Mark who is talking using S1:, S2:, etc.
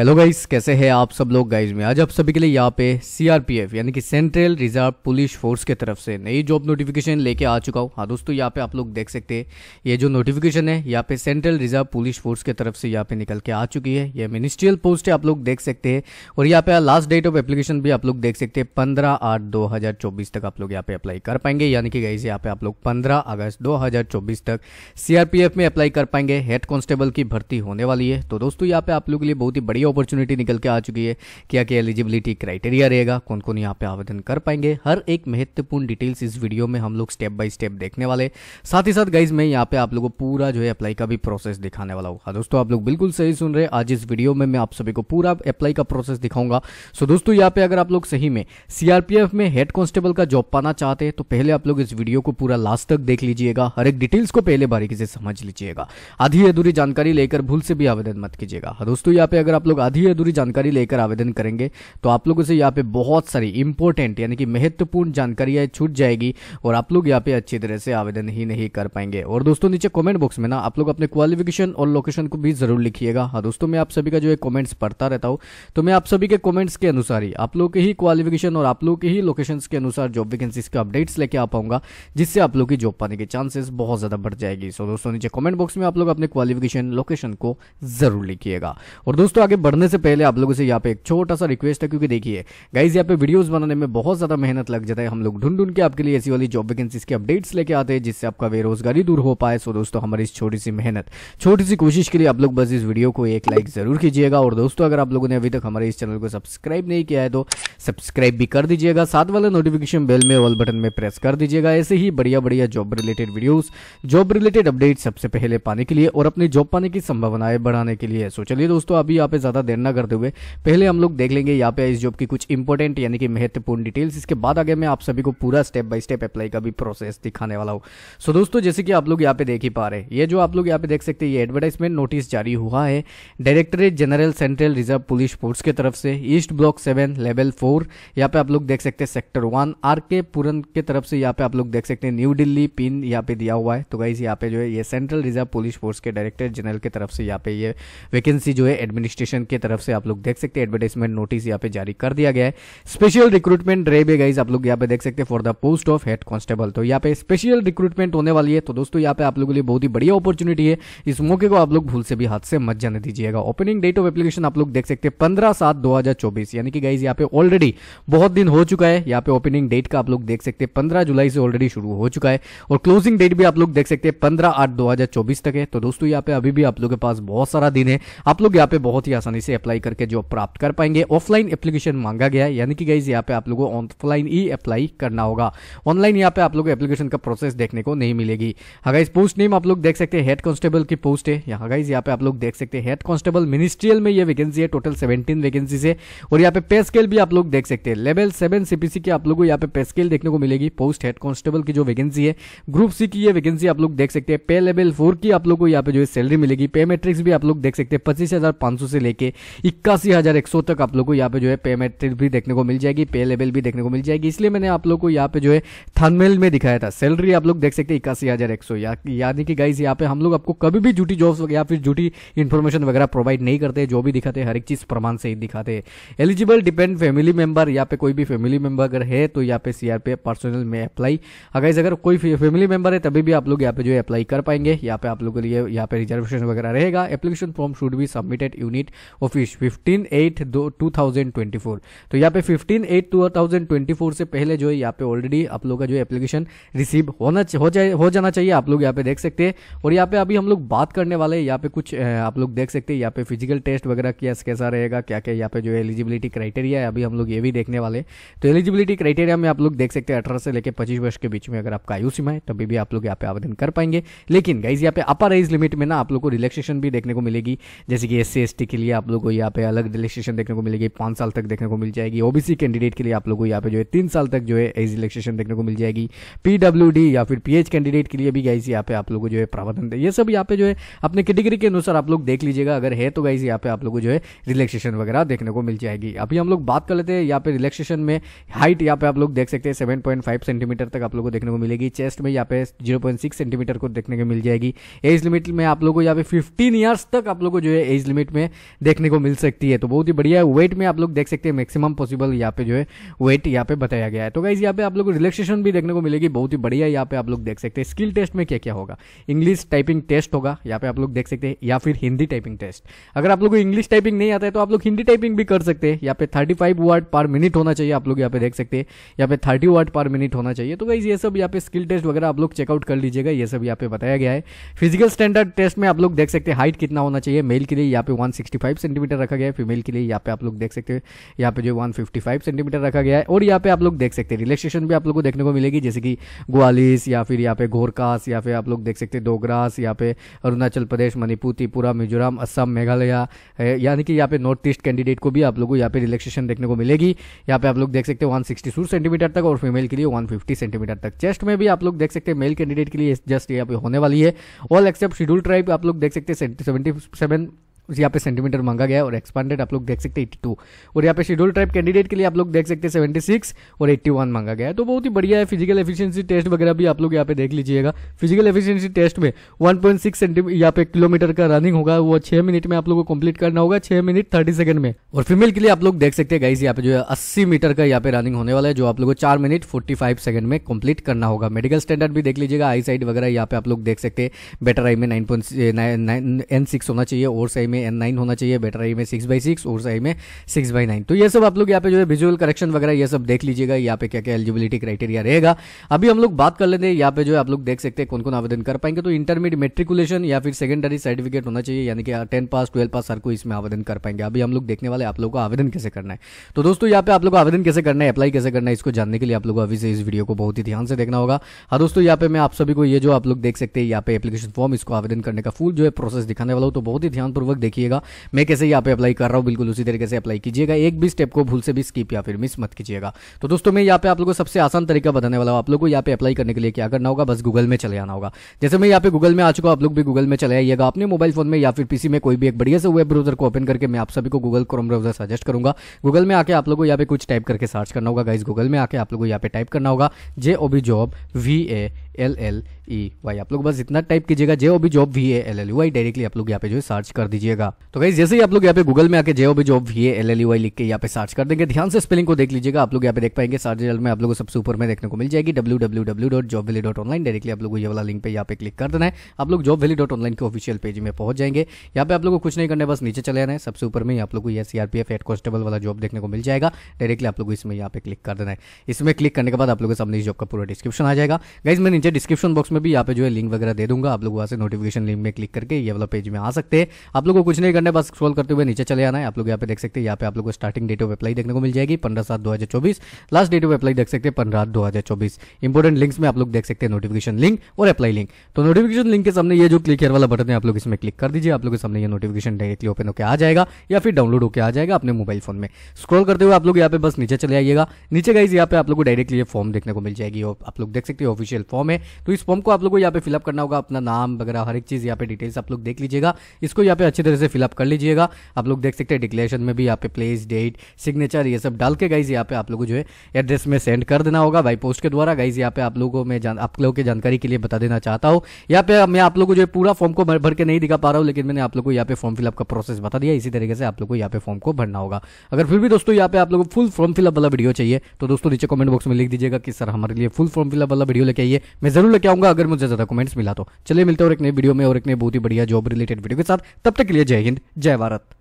S1: Hello guys कैसे हैं आप सब लोग गाइस में आज आप सभी के लिए यहाँ पे सीआरपीएफ यानी कि सेंट्रल रिजर्व पुलिस फोर्स के तरफ से नई जॉब नोटिफिकेशन लेके आ चुका हूँ हाँ दोस्तों यहाँ पे आप लोग देख सकते हैं ये जो नोटिफिकेशन है यहाँ पे सेंट्रल रिजर्व पुलिस फोर्स के तरफ से यहाँ पे निकल के आ चुकी है ये मिनिस्ट्रियल पोस्ट है आप लोग देख सकते हैं और यहाँ पे लास्ट डेट ऑफ एप्लीकेशन भी आप लोग देख सकते हैं पंद्रह आठ दो तक आप लोग यहाँ पे अप्लाई कर पाएंगे यानी कि गाइज यहाँ पे आप लोग पंद्रह अगस्त दो तक सीआरपीएफ में अप्लाई कर पाएंगे हेड कॉन्स्टेबल की भर्ती होने वाली है तो दोस्तों यहाँ पे आप लोग के लिए बहुत ही बढ़िया अपॉर्चुनिटी निकल के आ चुकी है क्या क्या एलिजिबिलिटी क्राइटेरिया रहेगा कौन कौन यहाँ पे आवेदन कर पाएंगे हर एक महत्वपूर्ण डिटेल्स इस वीडियो में हम लोग स्टेप बाय स्टेप देखने वाले साथ ही साथ गाइज मैं यहाँ पे आप लोगों को पूरा जो है अप्लाई का भी प्रोसेस दिखाने वाला हूँ हाँ दोस्तों आप लोग बिल्कुल सही सुन रहे आज इस वीडियो में मैं आप सभी को पूरा अप्लाई का प्रोसेस दिखाऊंगा सो दोस्तों यहाँ पे अगर आप लोग सही में सीआरपीएफ में हेड कॉन्स्टेबल का जॉब पाना चाहते हैं तो पहले आप लोग इस वीडियो को पूरा लास्ट तक देख लीजिएगा हर एक डिटेल्स को पहले बारीकी से समझ लीजिएगा आधी अधूरी जानकारी लेकर भूल से भी आवेदन मत कीजिएगा हाँ दोस्तों यहाँ पे अगर आप लोग आधी अधूरी जानकारी लेकर आवेदन करेंगे तो आप लोगों से यहाँ पे बहुत सारी इंपॉर्टेंट यानी कि महत्वपूर्ण जानकारियाँ छूट जाएगी और आप लोग यहाँ पे अच्छी तरह से आवेदन ही नहीं कर पाएंगे और दोस्तों नीचे कॉमेंट बॉक्स में ना आप लोग अपने क्वालिफिकेशन और लोकेशन को भी जरूर लिखिएगा हाँ दोस्तों मैं आप सभी का जो है कॉमेंट्स पढ़ता रहता हूँ तो मैं आप सभी के कॉमेंट्स के अनुसार ही आप लोग के ही क्वालिफिकेशन और आप लोग के ही लोकेशन के अनुसार जॉब वैकेंसीज के अपडेट्स लेके आ पाऊंगा जिससे आप लोग की जॉब पाने के चांसेस बहुत ज़्यादा बढ़ जाएगी सो दोस्तों नीचे कॉमेंट बॉक्स में आप लोग अपने क्वालिफिकेशन लोकेशन को जरूर लिखिएगा और दोस्तों आगे बढ़ने से पहले आप लोगों से यहाँ पे एक छोटा सा रिक्वेस्ट है क्योंकि देखिए गाइज यहाँ पे वीडियोस बनाने में बहुत ज़्यादा मेहनत लग जाता है हम लोग ढूंढ ढूंढ के आपके लिए ऐसी वाली जॉब वैकेंसीज के अपडेट्स लेके आते हैं जिससे आपका बेरोजगारी दूर हो पाए सो दोस्तों हमारी इस छोटी सी मेहनत छोटी सी कोशिश के लिए आप लोग बस इस वीडियो को एक लाइक ज़रूर कीजिएगा और दोस्तों अगर आप लोगों ने अभी तक हमारे इस चैनल को सब्सक्राइब नहीं किया है तो सब्सक्राइब भी कर दीजिएगा साथ वाले नोटिफिकेशन बेल में ऑल बटन में प्रेस कर दीजिएगा ऐसे ही बढ़िया बढ़िया job related videos job related update सबसे पहले पाने के लिए और अपनी जॉब पाने की संभावनाएं बढ़ाने के लिए सो चलिए दोस्तों अभी यहाँ पे ज़्यादा देर ना करते हुए पहले हम लोग देख लेंगे यहाँ पे इस जॉब की कुछ इंपॉर्टेंट यानी कि महत्वपूर्ण डिटेल्स इसके बाद आगे मैं आप सभी को पूरा स्टेप बाय स्टेप अप्लाई का भी प्रोसेस दिखाने वाला हूँ सो दोस्तों जैसे कि आप लोग यहाँ पे देख ही पा रहे ये जो आप लोग यहाँ पे देख सकते हैं ये एडवर्टाइजमेंट नोटिस जारी हुआ है directorate general central reserve police force की तरफ से east block seven level four यहाँ पे आप लोग देख सकते हैं सेक्टर वन आर के पुरन के तरफ से यहाँ पे आप लोग देख सकते हैं न्यू दिल्ली पिन यहाँ पे दिया हुआ है तो गाइज यहाँ पे जो है ये सेंट्रल रिजर्व पुलिस फोर्स के डायरेक्टर जनरल की तरफ से यहाँ पे ये वैकेंसी जो है एडमिनिस्ट्रेशन कमीशन की तरफ से आप लोग देख सकते हैं एडवर्टाइजमेंट नोटिस यहाँ पे जारी कर दिया गया है स्पेशल रिक्रूटमेंट रे बे गाइज आप लोग यहाँ पे देख सकते हैं for the post of head constable तो यहाँ पे स्पेशल रिक्रूटमेंट होने वाली है तो दोस्तों यहाँ पे आप लोगों के लिए बहुत ही बढ़िया अपॉर्चुनिटी है इस मौके को आप लोग भूल से भी हाथ से मत जाने दीजिएगा ओपनिंग डेट ऑफ एप्लीकेशन आप लोग देख सकते हैं पंद्रह सात दो यानी कि गाइज यहाँ पे ऑलरेडी बहुत दिन हो चुका है यहाँ पे ओपनिंग डेट का आप लोग देख सकते हैं पंद्रह जुलाई से ऑलरेडी शुरू हो चुका है और क्लोजिंग डेट भी आप लोग देख सकते हैं पंद्रह आठ दो तक है तो दोस्तों यहाँ पे अभी भी आप लोग के पास बहुत सारा दिन है आप लोग यहाँ पे बहुत ही आसान आसानी से अप्लाई करके जॉब प्राप्त कर पाएंगे ऑफलाइन एप्लीकेशन मांगा गया है यानी कि गाइज यहाँ पे आप लोगों को ऑफलाइन ही अप्लाई करना होगा ऑनलाइन यहाँ पे आप लोग एप्लीकेशन का प्रोसेस देखने को नहीं मिलेगी हाँ गाइज पोस्ट नेम आप लोग देख सकते हैं हेड कॉन्स्टेबल की पोस्ट है यहाँ गाइज यहाँ पे आप लोग देख सकते हैं हेड कॉन्स्टेबल मिनिस्ट्रियल में ये वैकेंसी है टोटल सेवेंटीन वैकेंसीज है और यहाँ पे पे स्केल भी आप लोग देख सकते हैं लेवल सेवन सीपीसी की आप लोगों को यहाँ पे पे स्केल देखने को मिलेगी पोस्ट हेड कॉन्स्टेबल की जो वैकेंसी है ग्रुप सी की ये वैकेंसी आप लोग देख सकते हैं पे लेवल फोर की आप लोग को यहाँ पे जो है सैलरी मिलेगी पे मेट्रिक्स भी आप लोग देख सकते हैं पच्चीस हजार पांच सौ से लेकर लेके इक्यासी हज़ार एक सौ तक आप लोग को यहाँ पे जो है पेमेंट भी देखने को मिल जाएगी पे लेवल भी देखने को मिल जाएगी इसलिए मैंने आप लोग को यहाँ पे जो है थनमेल में दिखाया था सैलरी आप लोग देख सकते हैं इक्यासी हज़ार एक सौ यानी कि गाइज यहाँ पे हम लोग आपको कभी भी झूठी जॉब्स या फिर झूठी इन्फॉर्मेशन वगैरह प्रोवाइड नहीं करते जो भी दिखाते हर एक चीज़ प्रमाण से ही दिखाते एलिजिबल डिपेंड फैमिली मेंबर यहाँ पे कोई भी फैमिली मेंबर अगर है तो यहाँ पे सीआरपीएफ पर्सनल में अप्लाई अगर अगर कोई फैमिली मेंबर है तभी भी आप लोग यहाँ पे जो है अप्लाई कर पाएंगे यहाँ पे आप लोगों के लिए यहाँ पे रिजर्वेशन वगैरह रहेगा application form should be submitted unit office 15 eight दो टू थाउजेंड ट्वेंटी फोर तो यहाँ पे fifteen eight 2024 thousand twenty four से पहले जो है यहाँ पे ऑलरेडी आप लोग का जो एप्लीकेशन रिसीव होना हो जाए हो जाना चाहिए आप लोग यहाँ पे देख सकते हैं और यहाँ पे अभी हम लोग बात करने वाले हैं यहाँ पे कुछ आप लोग देख सकते हैं यहाँ पे फिजिकल टेस्ट वगैरह क्या कैसा रहेगा क्या क्या यहाँ पे जो एलिजिबिलिटी क्राइटेरिया है अभी हम लोग ये भी देखने वाले तो एलिजिबिलिटी क्राइटेरिया में आप लोग देख सकते हैं अठारह से लेकर पच्चीस वर्ष के बीच में अगर आपका आयु सीमा है तभी भी आप लोग यहाँ पे आवेदन कर पाएंगे लेकिन गाइज यहाँ पे अपर एज लिमिट में ना आप लोग को रिलेक्सेशन भी देखने को मिलेगी जैसे कि एस सी के लिए आप लोग को यहाँ पे अलग रिलेक्सेशन देखने को मिलेगी पाँच साल तक देखने को मिल जाएगी ओबीसी कैंडिडेट के लिए आप लोगों को यहाँ पे जो है तीन साल तक जो है एज रिलेक्सेशन देखने को मिल जाएगी पीडब्ल्यूडी या फिर पीएच कैंडिडेट के लिए भी गाइज यहाँ पे आप लोग को जो है प्रावधान ये सब यहाँ पे जो है अपने कैटेगरी के अनुसार आप लोग देख लीजिएगा अगर है तो गाइज यहाँ पे आप लोग को जो है रिलेक्सेशन वगैरह देखने को मिल जाएगी अभी हम लोग बात कर लेते हैं यहाँ पे रिलेक्सेशन में हाइट यहाँ पे आप लोग देख सकते हैं सेवन सेंटीमीटर तक आप लोग को देखने को मिलेगी चेस्ट में यहाँ पे जीरो सेंटीमीटर को देखने को मिल जाएगी एज लिमिट में आप लोगों को यहाँ पे फिफ्टीन ईयर्स तक आप लोग को जो है एज लिमिट में देखने को मिल सकती है तो बहुत ही बढ़िया वेट में आप लोग देख सकते हैं मैक्सिमम पॉसिबल यहाँ पे जो है वेट यहाँ पे बताया गया है तो गाइज यहाँ पे आप लोग रिलेक्सेशन भी देखने को मिलेगी बहुत ही बढ़िया यहाँ पे आप लोग देख सकते हैं स्किल टेस्ट में क्या क्या होगा इंग्लिश टाइपिंग टेस्ट होगा यहाँ पे आप लोग देख सकते हैं या फिर हिंदी टाइपिंग टेस्ट अगर आप लोग को इंग्लिश टाइपिंग नहीं आता है तो आप लोग हिंदी टाइपिंग भी कर सकते हैं यहाँ पे थर्टी फाइव वर्ड पर मिनट होना चाहिए आप लोग यहाँ पे देख सकते हैं यहाँ पे थर्टी वर्ड पर मिनट होना चाहिए तो गाइज ये सब यहाँ पे स्किल टेस्ट वगैरह आप लोग चेकआउट कर लीजिएगा ये सब यहाँ पे बताया गया है फिजिकल स्टैंडर्ड टेस्ट में आप लोग देख सकते हैं हाइट कितना होना चाहिए मेल के लिए यहाँ पे वन सिक्सटी फाइव 145 सेंटीमीटर रखा गया है फीमेल के लिए यहाँ पे आप लोग देख सकते हैं यहाँ पे जो 155 सेंटीमीटर रखा गया है और यहाँ पे आप लोग देख सकते हैं रिलेक्सेशन भी आप लोग को देखने को मिलेगी जैसे कि ग्वालिस या फिर यहाँ पे घोरकास या फिर आप लोग देख सकते हैं डोगरास यहाँ पे अरुणाचल प्रदेश मणिपुर त्रिपुरा मिजोरम असम मेघालय यानी कि यहाँ पे नॉर्थ ईस्ट कैंडिडेट को भी आप लोग को यहाँ पे रिलेक्सेशन देखने को मिलेगी यहाँ पे आप लोग देख सकते हैं वन सेंटीमीटर तक और फीमेल के लिए वन सेंटीमीटर तक चेस्ट में भी आप लोग देख सकते हैं मेल कैंडिडेट के लिए जस्ट यहाँ पे होने वाली है ऑल एक्सेप्ट शेड्यूल ट्राइब आप लोग देख सकते हैं सेवेंटी सेवन यहाँ पे सेंटीमीटर मांगा गया और एक्सपांडेड आप लोग देख सकते हैं 82 और यहाँ पे शेड्यूल ट्राइब कैंडिडेट के लिए आप लोग देख सकते हैं 76 और 81 मांगा गया है तो बहुत ही बढ़िया है फिजिकल एफिशिएंसी टेस्ट वगैरह भी आप लोग यहाँ पे देख लीजिएगा फिजिकल एफिशिएंसी टेस्ट में 1.6 पॉइंट सेंटीमीटर यहाँ पे किलोमीटर का रनिंग होगा वो छह मिनट में आप लोग को कम्प्लीट करना होगा छह मिनट थर्टी सेकंड में और फीमेल के लिए आप लोग देख सकते हैं गाइस यहाँ पे जो है अस्सी मीटर का यहाँ पे रनिंग होने वाला है जो आप लोग को चार मिनट फोर्टी फाइव सेकंड में कम्प्लीट करना होगा मेडिकल स्टैंडर्ड भी देख लीजिएगा आई साइड वगैरह यहाँ पे आप लोग देख सकते हैं बेटर आई में नाइन पॉइंट एन सिक्स होना चाहिए और सही में में एन नाइन होना चाहिए बेटर आई में सिक्स बाई सिक्स और आई में सिक्स बाई नाइन तो ये सब आप लोग यहाँ पे जो है विजुअल करेक्शन वगैरह ये सब देख लीजिएगा यहाँ पे क्या क्या एलिजिबिलिटी क्राइटेरिया रहेगा अभी हम लोग बात कर लेते हैं यहाँ पे जो है आप लोग देख सकते हैं कौन कौन आवेदन कर पाएंगे तो इंटरमीडिएट मेट्रिकुलेशन या फिर सेकेंडरी सर्टिफिकेट होना चाहिए यानी कि टेन पास ट्वेल्व पास हर को इसमें आवेदन कर पाएंगे अभी हम लोग देखने वाले आप लोग को आवेदन कैसे करना है तो दोस्तों यहाँ पे आप लोग आवेदन कैसे करना है अप्लाई कैसे करना है इसको जानने के लिए आप लोग अभी से इस वीडियो को बहुत ही ध्यान से देखना होगा हाँ दोस्तों यहाँ पे मैं आप सभी को ये जो आप लोग देख सकते हैं यहाँ पे एप्लीकेशन फॉर्म इसको आवेदन करने का फुल जो है प्रोसेस दिखाने वाला हूँ तो बहुत ही ध्यानपूर्वक देखिएगा मैं कैसे यहाँ पे अप्लाई कर रहा हूँ बिल्कुल उसी तरीके से अप्लाई कीजिएगा एक भी स्टेप को भूल से भी स्किप या फिर मिस मत कीजिएगा तो दोस्तों मैं यहाँ पे आप लोगों को सबसे आसान तरीका बताने वाला हूँ आप लोग को यहाँ पे अप्लाई करने के लिए क्या करना होगा बस गूगल में चले आना होगा जैसे मैं यहाँ पे गूगल में आ चुका आप लोग भी गूगल में चले आइएगा अपने मोबाइल फोन में या फिर पीसी में कोई भी एक बढ़िया से वेब ब्राउजर को ओपन करके मैं आप सभी को गूगल क्रोम ब्राउजर सजेस्ट करूंगा गूगल में आके आप लोगों को यहाँ पे कुछ टाइप करके सर्च करना होगा गाइज गूगल में आके आप लोगों को यहाँ पे टाइप करना होगा J O B job V A L L E e. Y आप लोग बस इतना टाइप कीजिएगा J O B job V L L Y directly आप लोग यहाँ पे जो है सर्च कर दीजिएगा तो गाइज जैसे ही आप लोग यहाँ पे गूगल में आके J O B job V L L Y लिख के यहाँ पे सर्च कर देंगे ध्यान से स्पेलिंग को देख लीजिएगा आप लोग यहाँ पे देख पाएंगे सर्च रिजल्ट में आप लोग को सबसे ऊपर में देखने को मिल जाएगी W W W dot job valley dot online directly आप लोग ये वाला लिंक पे यहाँ पे क्लिक कर देना है आप लोग जॉब वैली डॉट ऑनलाइन के ऑफिशियल पेज में पहुंच जाएंगे यहाँ पे आप लोग को कुछ नहीं करना है बस नीचे चले आना है सबसे ऊपर में आप लोग को ये सीआरपीएफ हेड कॉन्स्टेबल वाला जॉब देखने को मिल जाएगा डायरेक्टली आप लोग इसमें यहाँ पे क्लिक कर देना है इसमें क्लिक करने के बाद आप लोग के सामने इस जॉब का पूरा डिस्क्रिप्शन आ जाएगा गाइज मैं नीचे डिस्क्रिप्शन बॉक्स में में भी यहाँ पे जो है लिंक वगैरह दे दूंगा आप लोग वहाँ से नोटिफिकेशन लिंक में क्लिक करके ये वाला पेज में आ सकते हैं आप लोगों को कुछ नहीं करना बस स्क्रॉल करते हुए नीचे चले आना है आप लोग यहाँ पे देख सकते हैं यहाँ पे आप लोगों को स्टार्टिंग डेट ऑफ अप्लाई देखने को मिल जाएगी पंद्रह सात दो लास्ट डेट ऑफ अप्लाई देख सकते हैं पंद्रह दो इंपॉर्टेंट लिंक्स में आप लोग देख सकते हैं नोटिफिकेशन लिंक और अप्लाई लिंक तो नोटिफिकेशन लिंक के सामने ये जो क्लिक हेयर वाला बटन है आप लोग इसमें क्लिक कर दीजिए आप लोग के सामने ये नोटिफिकेशन डायरेक्टली ओपन होकर आ जाएगा या फिर डाउनलोड होकर आ जाएगा अपने मोबाइल फोन में स्क्रॉल करते हुए आप लोग यहाँ पे बस नीचे चले आइएगा नीचे गाइज यहाँ पे आप लोग को डायरेक्टली ये फॉर्म देखने को मिल जाएगी आप लोग देख सकते हैं ऑफिशियल फॉर्म है तो इस फॉर्म को आपको आप लोग को यहाँ पे फिलअप करना होगा अपना नाम वगैरह हर एक चीज़ यहाँ पे डिटेल्स आप लोग देख लीजिएगा इसको यहाँ पे अच्छी तरह से फिलअप कर लीजिएगा आप लोग देख सकते हैं डिक्लेरेशन में भी यहाँ पे प्लेस डेट सिग्नेचर ये सब डाल के गाइज यहाँ पे आप लोग को जो है एड्रेस में सेंड कर देना होगा बाई पोस्ट के द्वारा गाइज यहाँ पे आप लोगों को आप लोगों की जानकारी के लिए बता देना चाहता हूँ यहाँ पे मैं आप लोग को जो है पूरा फॉर्म को भर के नहीं दिखा पा रहा हूँ लेकिन मैंने आप लोग को यहाँ पे फॉर्म फिलअप का प्रोसेस बता दिया इसी तरीके से आप लोग को यहाँ पे फॉर्म को भरना होगा अगर फिर भी दोस्तों यहाँ पे आप लोग को फुल फॉर्म फिलअप वाला वीडियो चाहिए तो दोस्तों नीचे कमेंट बॉक्स में लिख दीजिएगा कि सर हमारे लिए फुल फॉर्म फिलअप वाला वीडियो लेके आइए मैं जरूर लेके आऊंगा करूंगा अगर मुझे ज्यादा कमेंट्स मिला तो चलिए मिलते हैं और एक नई वीडियो में और एक नई बहुत ही बढ़िया जॉब रिलेटेड वीडियो के साथ तब तक के लिए जय हिंद जय भारत